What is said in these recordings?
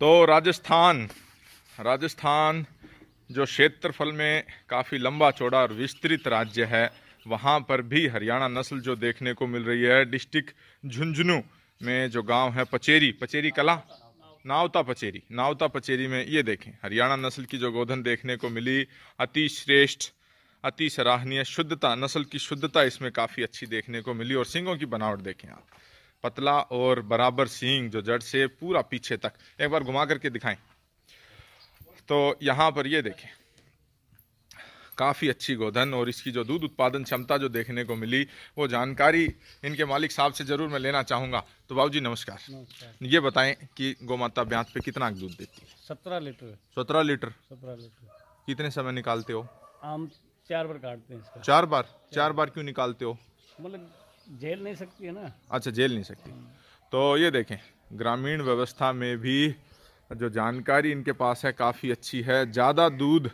तो राजस्थान राजस्थान जो क्षेत्रफल में काफ़ी लंबा चौड़ा और विस्तृत राज्य है वहाँ पर भी हरियाणा नस्ल जो देखने को मिल रही है डिस्ट्रिक्ट झुंझुनू में जो गांव है पचेरी पचेरी कला नावता पचेरी नावता पचेरी में ये देखें हरियाणा नस्ल की जो गोधन देखने को मिली अति श्रेष्ठ अति सराहनीय शुद्धता नस्ल की शुद्धता इसमें काफ़ी अच्छी देखने को मिली और सिंगों की बनावट देखें आप पतला और बराबर सींग जो जड़ से पूरा पीछे तक एक बार घुमा करके दिखाएं तो यहाँ पर ये देखें काफ़ी अच्छी गोधन और इसकी जो दूध उत्पादन क्षमता जो देखने को मिली वो जानकारी इनके मालिक साहब से ज़रूर मैं लेना चाहूँगा तो बाबू नमस्कार।, नमस्कार ये बताएं कि माता ब्याज पे कितना दूध देती है सत्रह लीटर सत्रह लीटर सत्रह लीटर कितने समय निकालते हो आम चार बार काटते हैं चार बार चार, चार बार क्यों निकालते हो मतलब जेल नहीं सकती है ना अच्छा जेल नहीं सकती तो ये देखें ग्रामीण व्यवस्था में भी जो जानकारी इनके पास है काफ़ी अच्छी है ज़्यादा दूध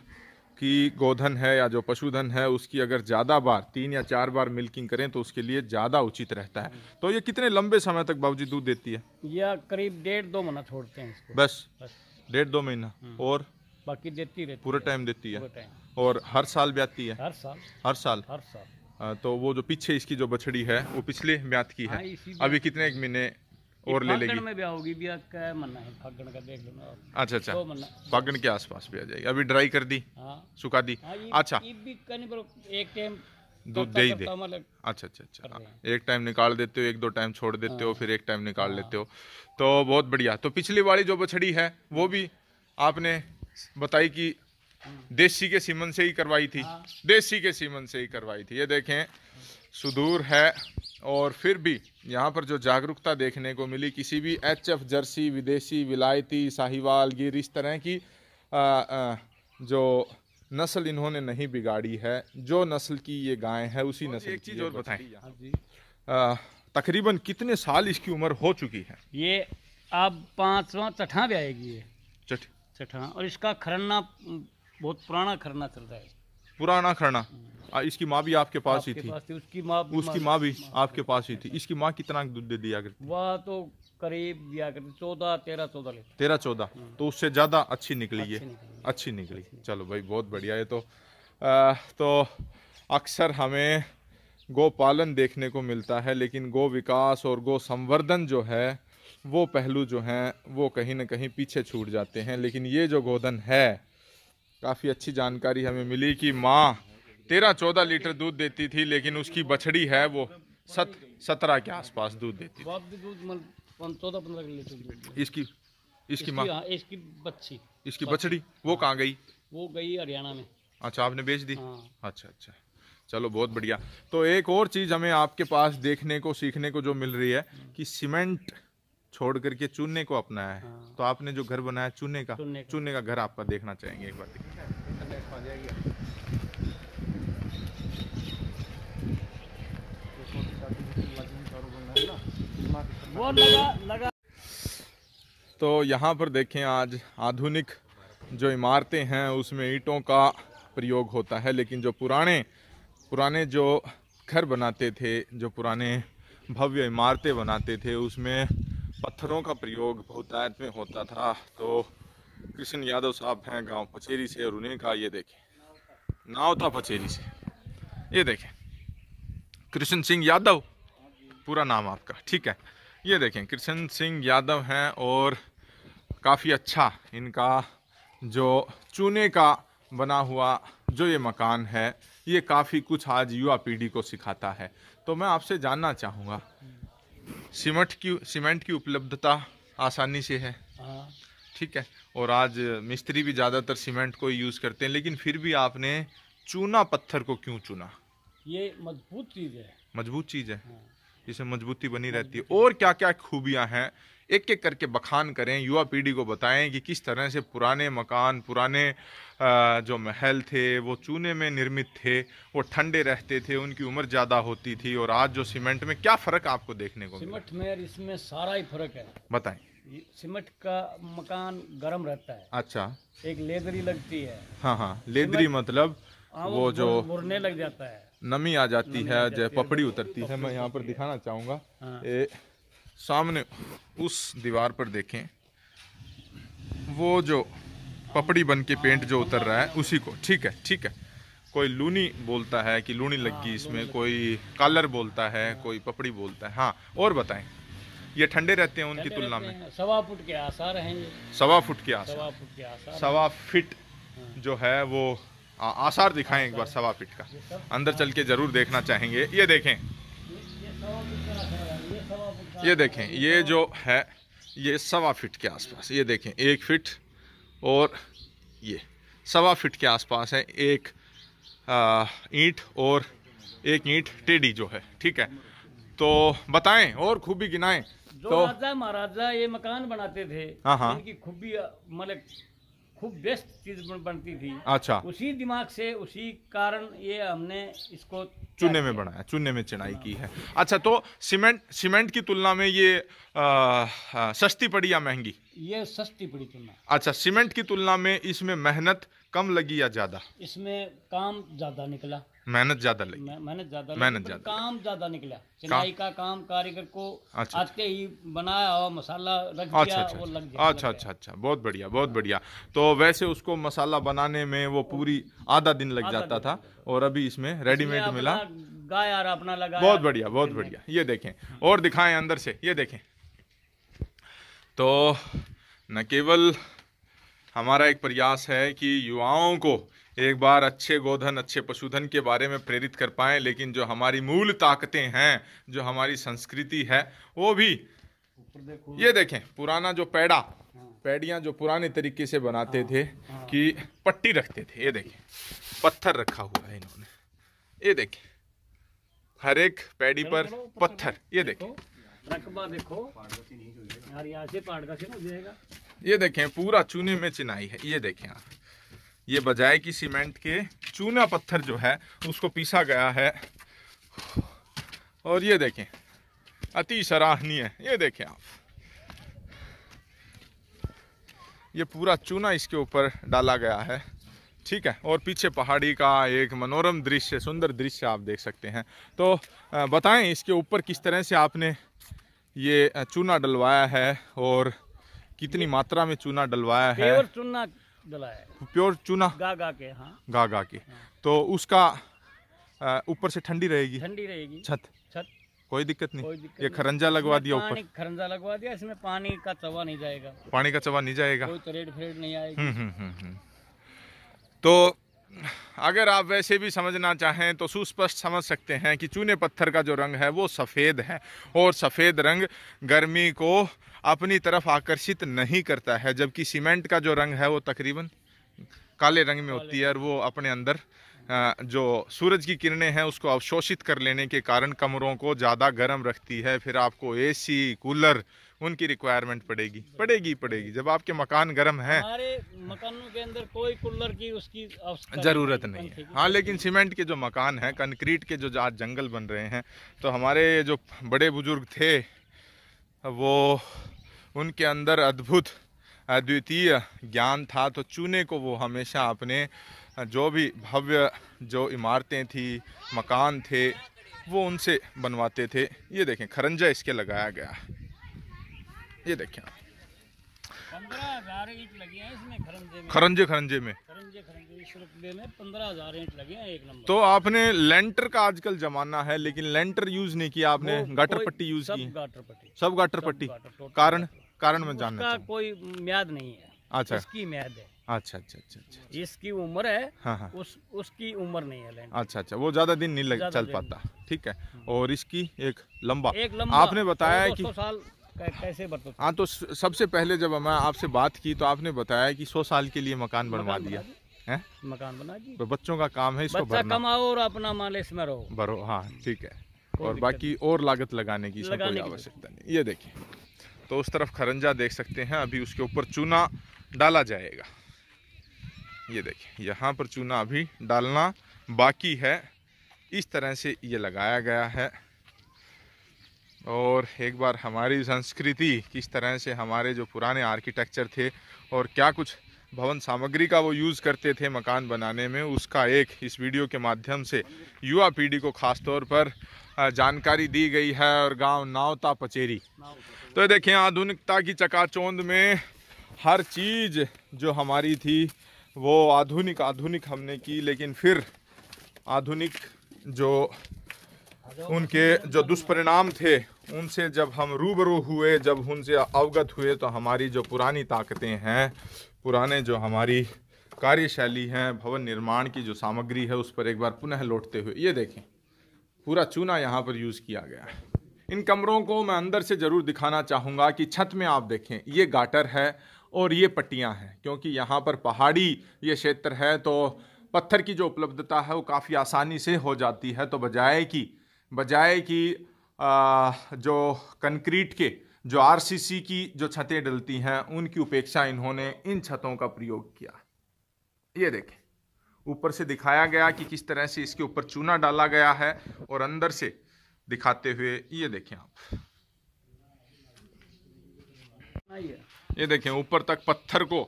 की गोधन है या जो पशुधन है उसकी अगर ज़्यादा बार तीन या चार बार मिल्किंग करें तो उसके लिए ज़्यादा उचित रहता है तो ये कितने लंबे समय तक बाबूजी दूध देती है या करीब डेढ़ दो महीना छोड़ते हैं इसको बस, बस। डेढ़ दो महीना हम्म। और बाकी देती रहती पूरा टाइम देती है और हर साल भी आती है हर साल हर साल हर साल तो वो जो पीछे इसकी जो बछड़ी है वो पिछले ब्यात की है अभी हाँ, कितने एक महीने और ले लेगी में ब्याह होगी ब्याह का मना है फागण का देख लेना अच्छा अच्छा फागण के आसपास भी आ जाएगी अभी ड्राई कर दी हाँ। सुखा दी हाँ, अच्छा एक टाइम दूध दे ही दे अच्छा अच्छा अच्छा एक टाइम निकाल देते हो एक दो टाइम छोड़ देते हो हाँ। फिर एक टाइम निकाल हाँ। लेते हो तो बहुत बढ़िया तो पिछली वाली जो बछड़ी है वो भी आपने बताई कि देसी के सीमन से ही करवाई थी हाँ। देसी के सीमन से ही करवाई थी ये देखें सुदूर है और फिर भी यहाँ पर जो जागरूकता देखने को मिली किसी भी एच एफ जर्सी विदेशी विलायती साहिवाल गिर इस तरह की आ, आ, जो नस्ल इन्होंने नहीं बिगाड़ी है जो नस्ल की ये गाय है उसी नस्ल की चीज़ और बताएं हाँ तकरीबन कितने साल इसकी उम्र हो चुकी है ये अब पाँचवा चठा भी आएगी ये चठ चठा और इसका खरना बहुत पुराना खरना चल रहा है पुराना खरना आ, इसकी माँ भी आपके पास आपके ही थी, पास थी उसकी माँ उसकी माँ भी आपके पास ही थी इसकी माँ कितना दूध दे दिया करती वह तो करीब दिया करती चौदह तेरह चौदह तेरह चौदह हाँ। तो उससे ज़्यादा अच्छी निकली ये अच्छी निकली चलो भाई बहुत बढ़िया है तो तो अक्सर हमें गो पालन देखने को मिलता है लेकिन गो विकास और गो संवर्धन जो है वो पहलू जो हैं वो कहीं ना कहीं पीछे छूट जाते हैं लेकिन ये जो गोधन है काफ़ी अच्छी जानकारी हमें मिली कि माँ तेरह चौदह लीटर दूध देती थी लेकिन उसकी बछड़ी है वो सत सत्रह के आसपास दूध देती चौदह पंद्रह लीटर इसकी इसकी माँ हाँ, इसकी बच्ची इसकी बछड़ी वो कहाँ गई वो गई हरियाणा में अच्छा आपने बेच दी हाँ। अच्छा अच्छा चलो बहुत बढ़िया तो एक और चीज़ हमें आपके पास देखने को सीखने को जो मिल रही है कि सीमेंट छोड़ करके चूने को अपनाया है हाँ। तो आपने जो घर बनाया चूने का चूने का, का घर आपका देखना चाहेंगे एक बार वो लगा लगा तो यहाँ पर देखें आज आधुनिक जो इमारतें हैं उसमें ईंटों का प्रयोग होता है लेकिन जो पुराने पुराने जो घर बनाते थे जो पुराने भव्य इमारतें बनाते थे उसमें पत्थरों का प्रयोग बहुतायत में होता था तो कृष्ण यादव साहब हैं गांव पचेरी से और उन्हें कहा ये देखें नाव था पचेरी से ये देखें कृष्ण सिंह यादव पूरा नाम आपका ठीक है ये देखें कृष्ण सिंह यादव हैं और काफ़ी अच्छा इनका जो चूने का बना हुआ जो ये मकान है ये काफ़ी कुछ आज युवा पीढ़ी को सिखाता है तो मैं आपसे जानना चाहूँगा सीमेंट की सीमेंट की उपलब्धता आसानी से है हाँ। ठीक है और आज मिस्त्री भी ज़्यादातर सीमेंट को यूज़ करते हैं लेकिन फिर भी आपने चूना पत्थर को क्यों चुना ये मजबूत चीज़ है मजबूत चीज़ है हाँ। इसे मजबूती बनी रहती है और क्या क्या खूबियां हैं एक एक करके बखान करें युवा पीढ़ी को बताएं कि किस तरह से पुराने मकान पुराने जो महल थे वो चूने में निर्मित थे वो ठंडे रहते थे उनकी उम्र ज़्यादा होती थी और आज जो सीमेंट में क्या फ़र्क आपको देखने को सीमेंट में इसमें सारा ही फ़र्क है बताएं सीमेंट का मकान गर्म रहता है अच्छा एक लेदरी लगती है हाँ हाँ लेदरी मतलब हाँ, वो, जो मुरने लग जाता है नमी आ जाती नमी है जो पपड़ी उतरती है मैं यहाँ पर दिखाना हाँ। सामने उस दीवार पर देखें वो जो पपड़ी बन के पेंट जो उतर रहा है उसी को ठीक है ठीक है कोई लूनी बोलता है कि लूनी लग गई इसमें कोई कालर बोलता है कोई पपड़ी बोलता है हाँ और बताएं ये ठंडे रहते हैं उनकी तुलना में सवा फुट के आसार हैं सवा फुट के आसार सवा फुट के आसार सवा फिट हाँ। जो है वो आ, आसार दिखाएं एक बार सवा फिट का अंदर चल के जरूर देखना चाहेंगे ये देखें ये देखें ये जो है ये सवा फिट के आसपास ये देखें एक फिट और ये सवा फिट के आसपास है एक ईंट और एक ईंट टेढ़ी जो है ठीक है तो बताएं और खूबी गिनाएं तो, राजा महाराजा ये मकान बनाते थे हाँ, हाँ। इनकी खूबी मतलब खूब बेस्ट चीज बनती थी अच्छा उसी दिमाग से उसी कारण ये हमने इसको चुने में बनाया चुने में चढ़ाई की है अच्छा तो सीमेंट सीमेंट की तुलना में ये आ, आ, सस्ती पड़ी या महंगी ये सस्ती पड़ी तुलना अच्छा सीमेंट की तुलना में इसमें मेहनत कम लगी या ज्यादा इसमें काम ज्यादा निकला मेहनत ज्यादा लगी मेहनत ज्यादा मेहनत ज्यादा काम ज्यादा निकला चिनाई का काम कारीगर को अच्छा, आते ही बनाया और मसाला रख दिया अच्छा, अच्छा, वो लग अच्छा। गया अच्छा अच्छा अच्छा बहुत बढ़िया बहुत बढ़िया तो वैसे उसको मसाला बनाने में वो पूरी आधा दिन लग जाता था और अभी इसमें रेडीमेड मिला गाय अपना लगा बहुत बढ़िया बहुत बढ़िया ये देखें हाँ। और दिखाएं अंदर से ये देखें तो न केवल हमारा एक प्रयास है कि युवाओं को एक बार अच्छे गोधन अच्छे पशुधन के बारे में प्रेरित कर पाए लेकिन जो हमारी मूल ताकतें हैं जो हमारी संस्कृति है वो भी ये देखें पुराना जो पैड़ा पैडियाँ जो पुराने तरीके से बनाते हाँ, थे हाँ। कि पट्टी रखते थे ये देखें पत्थर रखा हुआ है इन्होंने ये देखें हर एक पैड़ी पर पत्थर ये देखें ये देखें पूरा चूने में चिनाई है ये देखें आप ये बजाय की सीमेंट के चूना पत्थर जो है उसको पीसा गया है और ये देखें अति सराहनीय ये देखें आप ये पूरा चूना इसके ऊपर डाला गया है ठीक है और पीछे पहाड़ी का एक मनोरम दृश्य सुंदर दृश्य आप देख सकते हैं तो बताएं इसके ऊपर किस तरह से आपने ये चूना डलवाया है और कितनी मात्रा में चूना डलवाया है प्योर चूना डलाया प्योर चूना गा गा के हाँ गा गा के हाँ। तो उसका ऊपर से ठंडी रहेगी ठंडी रहेगी छत छत कोई दिक्कत नहीं कोई दिक्कत ये खरंजा लगवा दिया ऊपर खरंजा लगवा दिया इसमें पानी का चवा नहीं जाएगा पानी का चवा नहीं जाएगा कोई तरेड तो फ्रेड नहीं आएगी हम्म, हम्म, हम्म, तो अगर आप वैसे भी समझना चाहें तो सुस्पष्ट समझ सकते हैं कि चूने पत्थर का जो रंग है वो सफ़ेद है और सफ़ेद रंग गर्मी को अपनी तरफ आकर्षित नहीं करता है जबकि सीमेंट का जो रंग है वो तकरीबन काले रंग में होती है और वो अपने अंदर जो सूरज की किरणें हैं उसको अवशोषित कर लेने के कारण कमरों को ज़्यादा गर्म रखती है फिर आपको एसी कूलर उनकी रिक्वायरमेंट पड़ेगी पड़ेगी पड़ेगी जब आपके मकान गर्म है मकानों के अंदर कोई कूलर की उसकी जरूरत नहीं है हाँ लेकिन सीमेंट के जो मकान हैं कंक्रीट के जो आज जंगल बन रहे हैं तो हमारे जो बड़े बुजुर्ग थे वो उनके अंदर अद्भुत अद्वितीय ज्ञान था तो चूने को वो हमेशा अपने जो भी भव्य जो इमारतें थी मकान थे वो उनसे बनवाते थे ये देखें खरंजा इसके लगाया गया ये देखें खरंजे खरंजे में तो आपने लेंटर का आजकल जमाना है लेकिन लेंटर यूज नहीं किया आपने गाटर पट्टी यूज की गाटर पट्टी सब गाटर पट्टी कारण कारण में जानना कोई म्याद नहीं है अच्छा इसकी म्याद है अच्छा अच्छा अच्छा अच्छा इसकी अच्छा। उम्र है हाँ हाँ उस उसकी उम्र नहीं है अच्छा अच्छा वो ज्यादा दिन नहीं लग चल पाता ठीक है और इसकी एक लंबा एक लंबा आपने बताया कि साल कैसे हाँ तो सबसे पहले जब मैं आपसे बात की तो आपने बताया कि सौ साल के लिए मकान बनवा दिया है मकान बना दिया तो बच्चों का काम है इसको बच्चा कमाओ और अपना माल इसमें रहो भरो हाँ ठीक है और बाकी और लागत लगाने की इसमें कोई आवश्यकता नहीं ये देखिए तो उस तरफ खरंजा देख सकते हैं अभी उसके ऊपर चूना डाला जाएगा ये देखिए यहाँ पर चूना अभी डालना बाकी है इस तरह से ये लगाया गया है और एक बार हमारी संस्कृति किस तरह से हमारे जो पुराने आर्किटेक्चर थे और क्या कुछ भवन सामग्री का वो यूज़ करते थे मकान बनाने में उसका एक इस वीडियो के माध्यम से युवा पीढ़ी को ख़ास तौर पर जानकारी दी गई है और गांव नावता पचेरी तो देखिए आधुनिकता की चकाचौंध में हर चीज़ जो हमारी थी वो आधुनिक आधुनिक हमने की लेकिन फिर आधुनिक जो उनके जो दुष्परिणाम थे उनसे जब हम रूबरू हुए जब उनसे अवगत हुए तो हमारी जो पुरानी ताकतें हैं पुराने जो हमारी कार्यशैली हैं भवन निर्माण की जो सामग्री है उस पर एक बार पुनः लौटते हुए ये देखें पूरा चूना यहाँ पर यूज़ किया गया है इन कमरों को मैं अंदर से ज़रूर दिखाना चाहूँगा कि छत में आप देखें ये गाटर है और ये पट्टियाँ हैं क्योंकि यहाँ पर पहाड़ी ये क्षेत्र है तो पत्थर की जो उपलब्धता है वो काफ़ी आसानी से हो जाती है तो बजाय कि बजाय कि जो कंक्रीट के जो आरसीसी की जो छतें डलती हैं उनकी उपेक्षा इन्होंने इन छतों का प्रयोग किया ये देखें ऊपर से दिखाया गया कि किस तरह से इसके ऊपर चूना डाला गया है और अंदर से दिखाते हुए ये देखें आप ये देखें ऊपर तक पत्थर को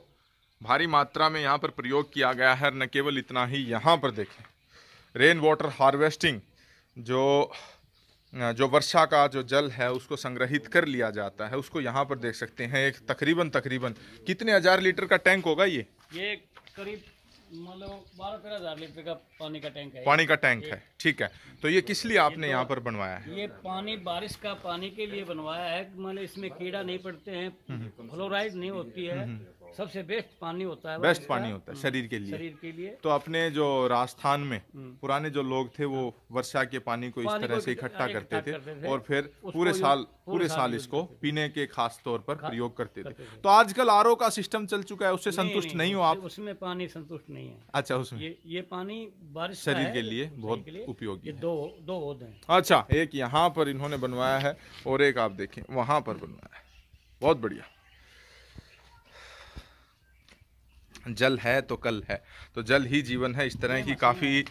भारी मात्रा में यहाँ पर प्रयोग किया गया है न केवल इतना ही यहाँ पर देखें रेन वाटर हार्वेस्टिंग जो जो वर्षा का जो जल है उसको संग्रहित कर लिया जाता है उसको यहाँ पर देख सकते हैं एक तकरीबन तकरीबन कितने हज़ार लीटर का टैंक होगा ये ये करीब मतलब बारह तेरह हजार लीटर का पानी का टैंक है पानी का टैंक है ठीक है तो ये किस लिए आपने तो यहाँ पर बनवाया है ये पानी बारिश का पानी के लिए बनवाया है मतलब इसमें कीड़ा नहीं पड़ते हैं हम्म। फ्लोराइड नहीं होती है हम्म। सबसे बेस्ट पानी होता है बेस्ट पानी होता है शरीर के लिए शरीर के लिए तो अपने जो राजस्थान में हम्म। पुराने जो लोग थे वो हाँ। वर्षा के पानी को इस तरह से इकट्ठा करते थे और फिर पूरे साल पूरे साल इसको पीने के खास तौर पर हाँ, प्रयोग करते थे तो आजकल आर का सिस्टम चल चुका है उससे संतुष्ट नहीं हो आप उसमें पानी संतुष्ट नहीं है अच्छा उसमें ये पानी बारिश शरीर के लिए बहुत उपयोगी दो दो अच्छा एक यहाँ पर इन्होंने बनवाया है और एक आप देखें वहाँ पर बनवाया है बहुत बढ़िया जल है तो कल है तो जल ही जीवन है इस तरह की काफ़ी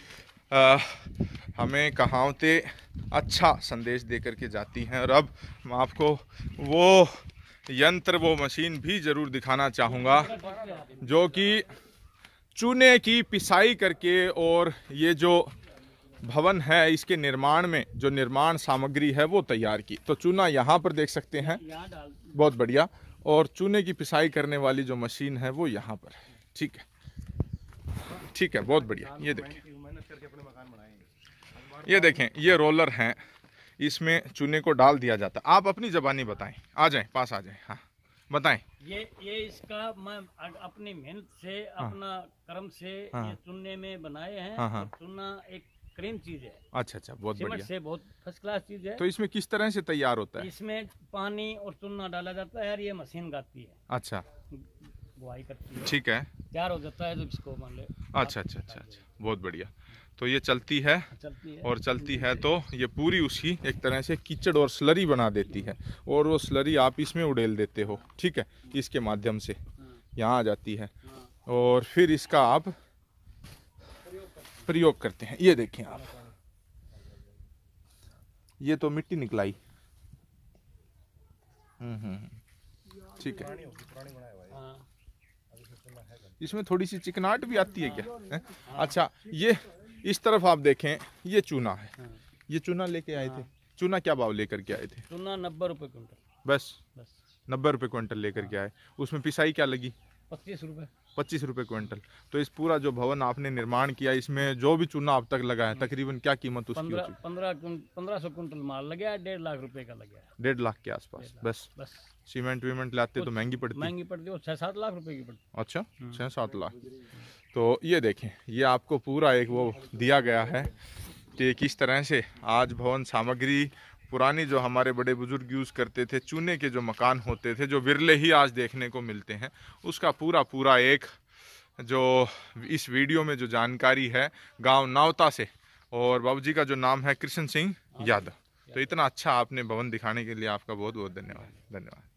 हमें कहावतें अच्छा संदेश दे करके जाती हैं और अब मैं आपको वो यंत्र वो मशीन भी ज़रूर दिखाना चाहूँगा जो कि चूने की पिसाई करके और ये जो भवन है इसके निर्माण में जो निर्माण सामग्री है वो तैयार की तो चूना यहाँ पर देख सकते हैं बहुत बढ़िया और चूने की पिसाई करने वाली जो मशीन है वो यहाँ पर है ठीक है ठीक है बहुत बढ़िया ये देखें ये देखें ये रोलर हैं इसमें चूने को डाल दिया जाता आप अपनी जबानी बताएं आ जाएं पास आ जाएं हाँ बताएं ये ये इसका मैं अपनी मेहनत से हाँ, अपना कर्म से हाँ, ये चुनने में बनाए हैं हाँ, हाँ, चुनना एक क्रीम चीज है अच्छा अच्छा बहुत बढ़िया से बहुत फर्स्ट क्लास चीज है तो इसमें किस तरह से तैयार होता है इसमें पानी और चुना डाला जाता है यार ये मशीन गाती है अच्छा बुआई करती है ठीक है तैयार हो जाता है जब तो इसको मान ले अच्छा अच्छा अच्छा अच्छा बहुत बढ़िया तो ये चलती है चलती है और चलती है तो ये पूरी उसकी एक तरह से कीचड़ और स्लरी बना देती है और वो स्लरी आप इसमें उड़ेल देते हो ठीक है इसके माध्यम से यहाँ आ जाती है और फिर इसका आप प्रयोग करते हैं ये देखें आप ये तो मिट्टी निकलाई हम्म, हम्म, हम्म। ठीक है इसमें थोड़ी सी चिकनाहट भी आती है क्या है? अच्छा ये इस तरफ आप देखें ये चूना है हाँ। ये चूना लेके आए थे हाँ। चूना क्या भाव लेकर के आए थे चूना नब्बे रुपये क्विंटल बस बस नब्बे रुपये क्विंटल लेकर के हाँ। आए उसमें पिसाई क्या लगी पच्चीस रुपये पच्चीस रुपये क्विंटल तो इस पूरा जो भवन आपने निर्माण किया इसमें जो भी चूना अब तक लगा है हम्म। तकरीबन क्या कीमत उसकी पंद्रह पंद्रह सौ क्विंटल माल लगे डेढ़ लाख रुपए का लगे डेढ़ लाख के आसपास बस बस सीमेंट वीमेंट लाते तो महंगी पड़ती महंगी पड़ती है छः सात लाख रुपए की पड़ती अच्छा हम्म। छः सात लाख तो ये देखें ये आपको पूरा एक वो दिया गया है कि किस तरह से आज भवन सामग्री पुरानी जो हमारे बड़े बुजुर्ग यूज़ करते थे चूने के जो मकान होते थे जो विरले ही आज देखने को मिलते हैं उसका पूरा पूरा एक जो इस वीडियो में जो जानकारी है गांव नावता से और बाबू का जो नाम है कृष्ण सिंह यादव तो इतना अच्छा आपने भवन दिखाने के लिए आपका बहुत बहुत धन्यवाद धन्यवाद